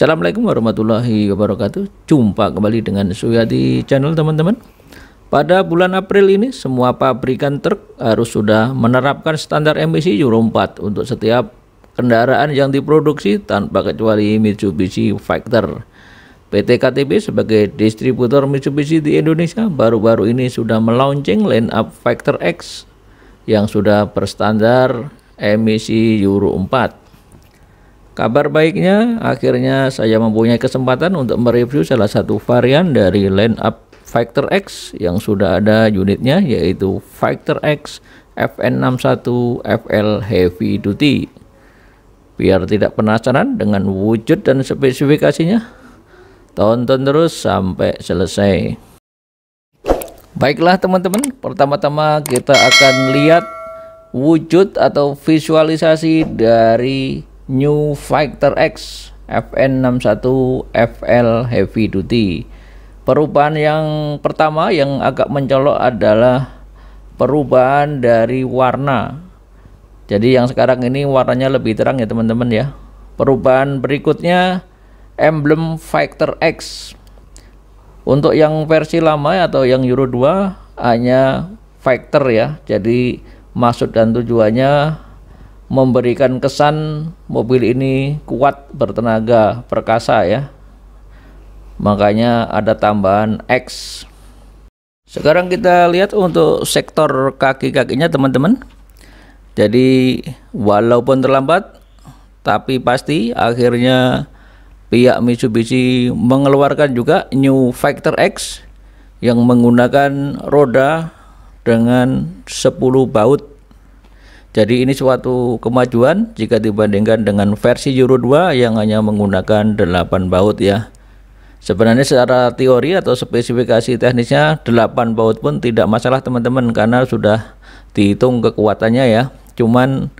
Assalamualaikum warahmatullahi wabarakatuh. Jumpa kembali dengan Suyadi Channel teman-teman. Pada bulan April ini semua pabrikan truk harus sudah menerapkan standar emisi Euro 4 untuk setiap kendaraan yang diproduksi tanpa kecuali Mitsubishi Factor. PT KTB sebagai distributor Mitsubishi di Indonesia baru-baru ini sudah melaunching line up Factor X yang sudah berstandar emisi Euro 4. Kabar baiknya, akhirnya saya mempunyai kesempatan untuk mereview salah satu varian dari line-up Factor X yang sudah ada unitnya yaitu Factor X FN61 FL Heavy Duty. Biar tidak penasaran dengan wujud dan spesifikasinya, tonton terus sampai selesai. Baiklah teman-teman, pertama-tama kita akan lihat wujud atau visualisasi dari New Fighter X FN61 FL Heavy Duty. Perubahan yang pertama yang agak mencolok adalah perubahan dari warna. Jadi yang sekarang ini warnanya lebih terang ya teman-teman ya. Perubahan berikutnya emblem Fighter X. Untuk yang versi lama atau yang Euro 2 hanya Fighter ya. Jadi maksud dan tujuannya memberikan kesan mobil ini kuat bertenaga perkasa ya makanya ada tambahan X sekarang kita lihat untuk sektor kaki-kakinya teman-teman jadi walaupun terlambat tapi pasti akhirnya pihak Mitsubishi mengeluarkan juga new Factor X yang menggunakan roda dengan 10 baut jadi ini suatu kemajuan jika dibandingkan dengan versi Euro 2 yang hanya menggunakan 8 baut ya. Sebenarnya secara teori atau spesifikasi teknisnya 8 baut pun tidak masalah teman-teman karena sudah dihitung kekuatannya ya. Cuman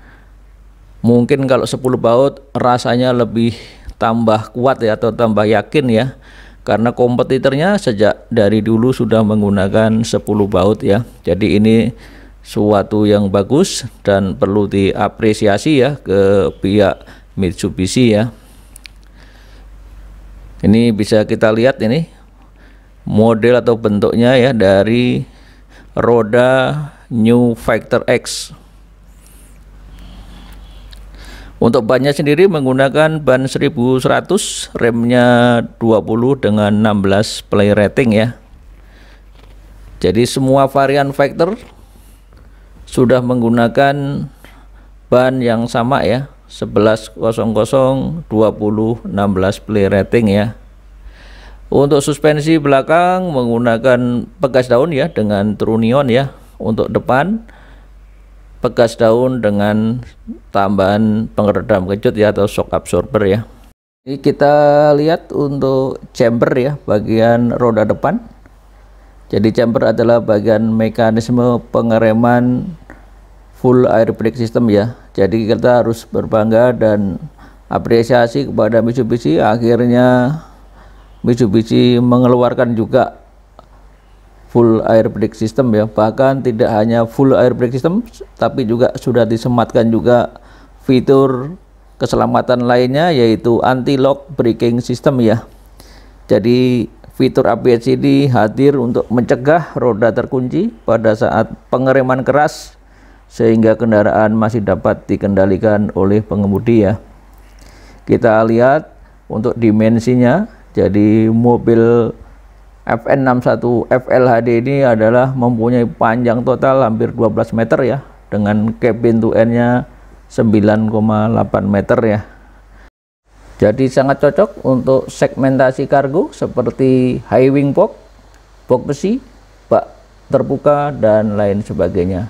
mungkin kalau 10 baut rasanya lebih tambah kuat ya atau tambah yakin ya. Karena kompetitornya sejak dari dulu sudah menggunakan 10 baut ya. Jadi ini suatu yang bagus dan perlu diapresiasi ya ke pihak Mitsubishi ya ini bisa kita lihat ini model atau bentuknya ya dari roda New Factor X untuk bannya sendiri menggunakan ban 1100, remnya 20 dengan 16 play rating ya. Jadi semua varian factor sudah menggunakan ban yang sama ya 1100 20 16 play rating ya untuk suspensi belakang menggunakan pegas daun ya dengan trunion ya untuk depan pegas daun dengan tambahan pengeredam kejut ya atau shock absorber ya ini kita lihat untuk chamber ya bagian roda depan jadi chamber adalah bagian mekanisme pengereman full air brake system ya jadi kita harus berbangga dan apresiasi kepada Mitsubishi akhirnya Mitsubishi mengeluarkan juga full air brake system ya bahkan tidak hanya full air brake system tapi juga sudah disematkan juga fitur keselamatan lainnya yaitu anti lock braking system ya jadi fitur ABS ini hadir untuk mencegah roda terkunci pada saat pengereman keras sehingga kendaraan masih dapat dikendalikan oleh pengemudi ya. Kita lihat untuk dimensinya, jadi mobil FN61 FLHD ini adalah mempunyai panjang total hampir 12 meter ya dengan cabin to end-nya 9,8 meter ya. Jadi sangat cocok untuk segmentasi kargo seperti high wing box, box besi, bak terbuka dan lain sebagainya.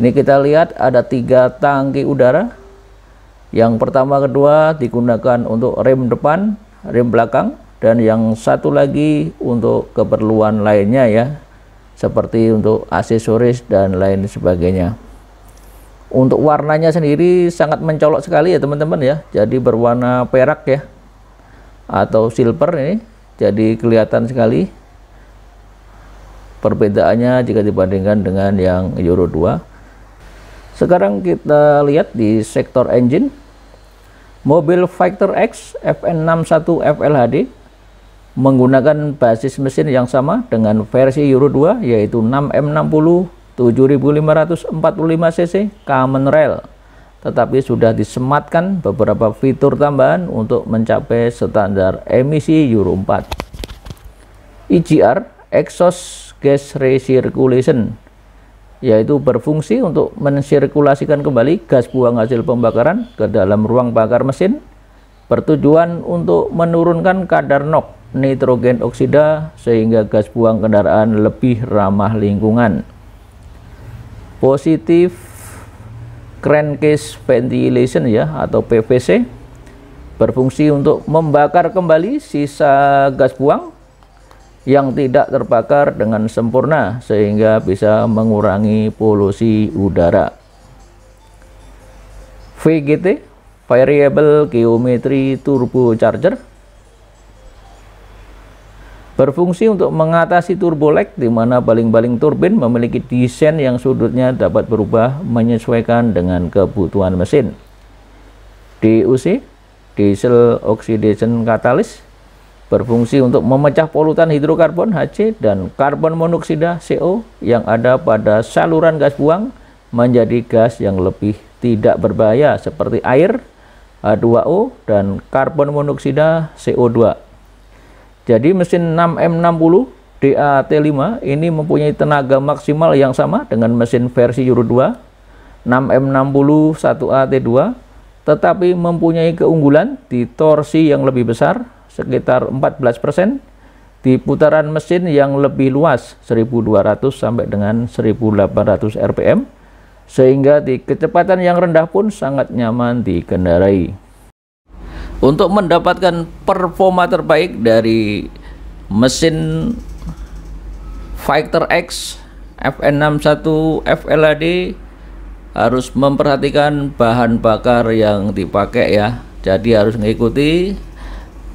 Ini kita lihat ada tiga tangki udara. Yang pertama kedua digunakan untuk rem depan, rem belakang, dan yang satu lagi untuk keperluan lainnya ya, seperti untuk aksesoris dan lain sebagainya. Untuk warnanya sendiri sangat mencolok sekali ya teman-teman ya, jadi berwarna perak ya, atau silver ini, jadi kelihatan sekali perbedaannya jika dibandingkan dengan yang Euro 2 sekarang kita lihat di sektor engine. Mobil Fighter X FN61 FLHD menggunakan basis mesin yang sama dengan versi Euro 2 yaitu 6M60 7545 cc common rail tetapi sudah disematkan beberapa fitur tambahan untuk mencapai standar emisi Euro 4. EGR Exhaust Gas Recirculation yaitu berfungsi untuk mensirkulasikan kembali gas buang hasil pembakaran ke dalam ruang bakar mesin bertujuan untuk menurunkan kadar NOx nitrogen oksida sehingga gas buang kendaraan lebih ramah lingkungan. Positif crankcase ventilation ya atau PVC berfungsi untuk membakar kembali sisa gas buang yang tidak terbakar dengan sempurna sehingga bisa mengurangi polusi udara. VGT Variable Geometry Turbocharger berfungsi untuk mengatasi turbolek di mana baling-baling turbin memiliki desain yang sudutnya dapat berubah menyesuaikan dengan kebutuhan mesin. DUC Diesel Oxidation Catalyst berfungsi untuk memecah polutan hidrokarbon HC dan karbon monoksida CO yang ada pada saluran gas buang menjadi gas yang lebih tidak berbahaya seperti air H2O dan karbon monoksida CO2. Jadi mesin 6M60 DAT5 ini mempunyai tenaga maksimal yang sama dengan mesin versi Euro 2 6M60 1AT2 tetapi mempunyai keunggulan di torsi yang lebih besar sekitar 14 persen di putaran mesin yang lebih luas 1200 sampai dengan 1800 rpm sehingga di kecepatan yang rendah pun sangat nyaman dikendarai. Untuk mendapatkan performa terbaik dari mesin Fighter X FN61 FLAD harus memperhatikan bahan bakar yang dipakai ya. Jadi harus mengikuti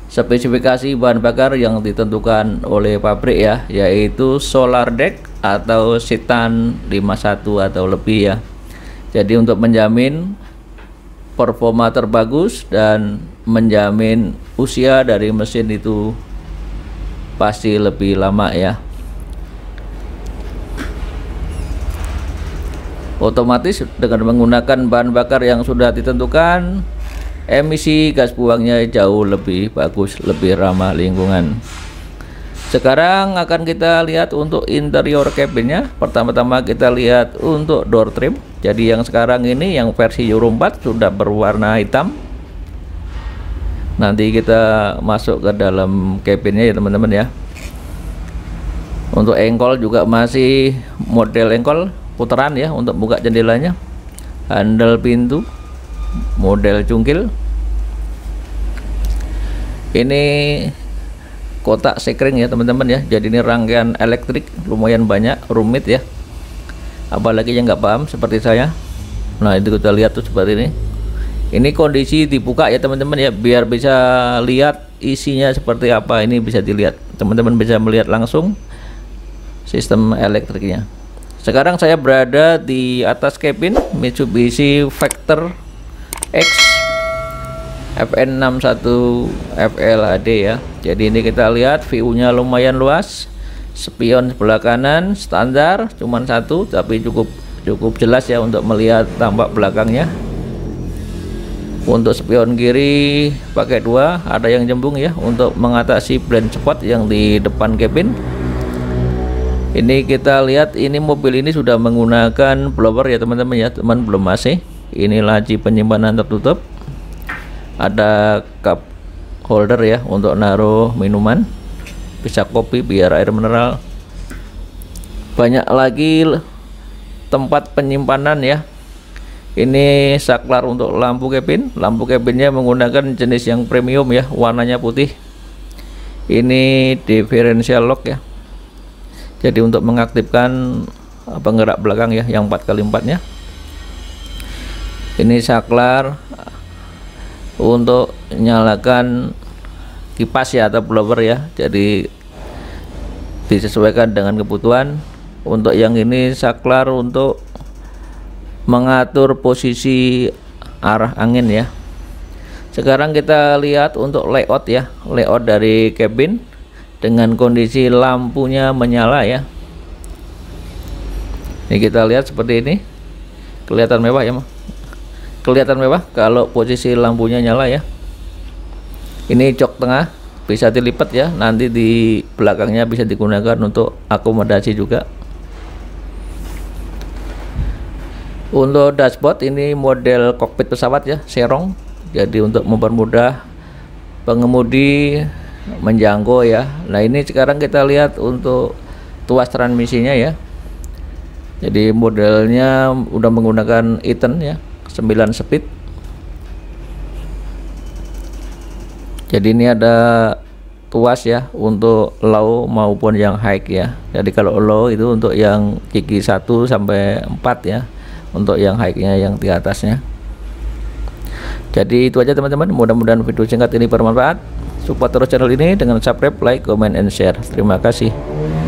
spesifikasi bahan bakar yang ditentukan oleh pabrik ya yaitu solar deck atau sitan 51 atau lebih ya jadi untuk menjamin performa terbagus dan menjamin usia dari mesin itu pasti lebih lama ya otomatis dengan menggunakan bahan bakar yang sudah ditentukan emisi gas buangnya jauh lebih bagus, lebih ramah lingkungan. Sekarang akan kita lihat untuk interior cabinnya. Pertama-tama kita lihat untuk door trim. Jadi yang sekarang ini yang versi Euro 4 sudah berwarna hitam. Nanti kita masuk ke dalam cabinnya ya teman-teman ya. Untuk engkol juga masih model engkol putaran ya untuk buka jendelanya. Handle pintu model cungkil ini kotak sekring ya teman-teman ya jadi ini rangkaian elektrik lumayan banyak rumit ya apalagi yang nggak paham seperti saya nah itu kita lihat tuh seperti ini ini kondisi dibuka ya teman-teman ya biar bisa lihat isinya seperti apa ini bisa dilihat teman-teman bisa melihat langsung sistem elektriknya sekarang saya berada di atas cabin Mitsubishi Factor X FN61 FLAD ya jadi ini kita lihat view nya lumayan luas spion sebelah kanan standar cuman satu tapi cukup cukup jelas ya untuk melihat tampak belakangnya untuk spion kiri pakai dua ada yang jembung ya untuk mengatasi blind spot yang di depan cabin ini kita lihat ini mobil ini sudah menggunakan blower ya teman-teman ya teman belum masih ini laci penyimpanan tertutup ada cup holder ya untuk naruh minuman bisa kopi biar air mineral banyak lagi tempat penyimpanan ya ini saklar untuk lampu kepin. lampu kepinnya menggunakan jenis yang premium ya warnanya putih ini differential lock ya jadi untuk mengaktifkan penggerak belakang ya yang 4 x 4 nya ini saklar uh, untuk nyalakan kipas ya atau blower ya jadi disesuaikan dengan kebutuhan untuk yang ini saklar untuk mengatur posisi arah angin ya sekarang kita lihat untuk layout ya layout dari cabin dengan kondisi lampunya menyala ya ini kita lihat seperti ini kelihatan mewah ya mah kelihatan mewah kalau posisi lampunya nyala ya ini jok tengah bisa dilipat ya nanti di belakangnya bisa digunakan untuk akomodasi juga untuk dashboard ini model kokpit pesawat ya serong jadi untuk mempermudah pengemudi menjangkau ya nah ini sekarang kita lihat untuk tuas transmisinya ya jadi modelnya udah menggunakan Eaton ya 9 speed jadi ini ada tuas ya untuk low maupun yang high ya jadi kalau low itu untuk yang gigi 1 sampai 4 ya untuk yang high nya yang di atasnya jadi itu aja teman-teman mudah-mudahan video singkat ini bermanfaat support terus channel ini dengan subscribe like comment and share terima kasih